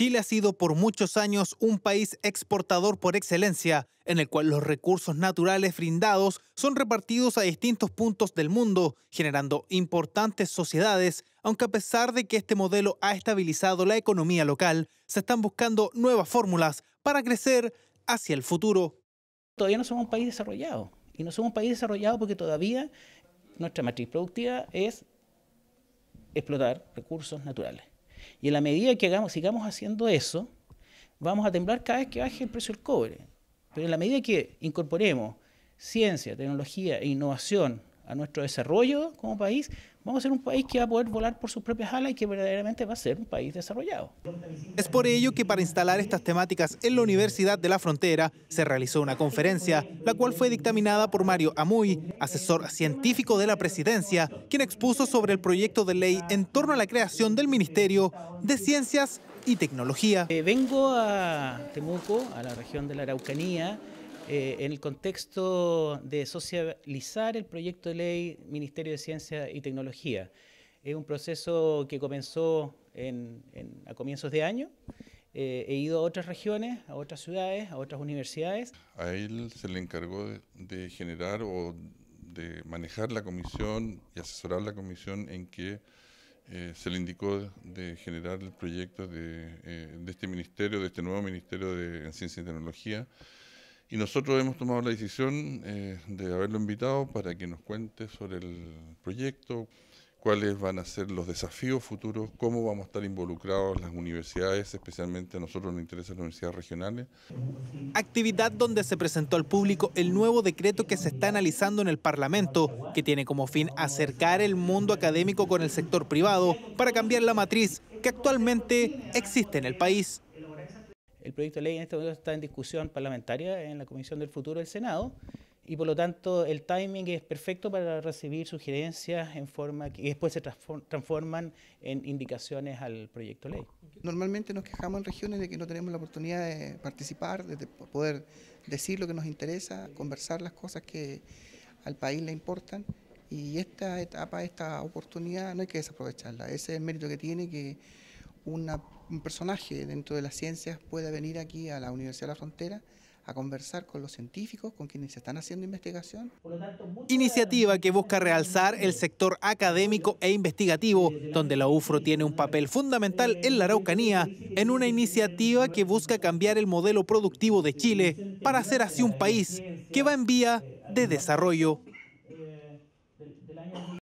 Chile ha sido por muchos años un país exportador por excelencia, en el cual los recursos naturales brindados son repartidos a distintos puntos del mundo, generando importantes sociedades, aunque a pesar de que este modelo ha estabilizado la economía local, se están buscando nuevas fórmulas para crecer hacia el futuro. Todavía no somos un país desarrollado, y no somos un país desarrollado porque todavía nuestra matriz productiva es explotar recursos naturales. Y en la medida que hagamos, sigamos haciendo eso, vamos a temblar cada vez que baje el precio del cobre. Pero en la medida que incorporemos ciencia, tecnología e innovación a nuestro desarrollo como país, vamos a ser un país que va a poder volar por sus propias alas y que verdaderamente va a ser un país desarrollado. Es por ello que para instalar estas temáticas en la Universidad de la Frontera se realizó una conferencia, la cual fue dictaminada por Mario Amuy, asesor científico de la presidencia, quien expuso sobre el proyecto de ley en torno a la creación del Ministerio de Ciencias y Tecnología. Eh, vengo a Temuco, a la región de la Araucanía, eh, en el contexto de socializar el proyecto de ley Ministerio de Ciencia y Tecnología. Es un proceso que comenzó a comienzos de año. Eh, he ido a otras regiones, a otras ciudades, a otras universidades. A él se le encargó de, generar o de manejar la comisión y asesorar la comisión en que eh, se le indicó de generar el proyecto eh, de, este ministerio, de este nuevo ministerio de ciencia y tecnología, y nosotros hemos tomado la decisión eh, de haberlo invitado para que nos cuente sobre el proyecto, cuáles van a ser los desafíos futuros, cómo vamos a estar involucrados las universidades, especialmente a nosotros nos interesan las universidades regionales. Actividad donde se presentó al público el nuevo decreto que se está analizando en el Parlamento, que tiene como fin acercar el mundo académico con el sector privado para cambiar la matriz que actualmente existe en el país. El proyecto de ley en este momento está en discusión parlamentaria en la Comisión del Futuro del Senado y por lo tanto el timing es perfecto para recibir sugerencias en forma que después se transforman en indicaciones al proyecto de ley. Normalmente nos quejamos en regiones de que no tenemos la oportunidad de participar, de poder decir lo que nos interesa, conversar las cosas que al país le importan y esta etapa, esta oportunidad no hay que desaprovecharla. Ese es el mérito que tiene que un personaje dentro de las ciencias pueda venir aquí a la Universidad de la Frontera a conversar con los científicos, con quienes están haciendo investigación. Iniciativa que busca realzar el sector académico e investigativo, donde la UFRO tiene un papel fundamental en la Araucanía, en una iniciativa que busca cambiar el modelo productivo de Chile para hacer así un país que va en vía de desarrollo.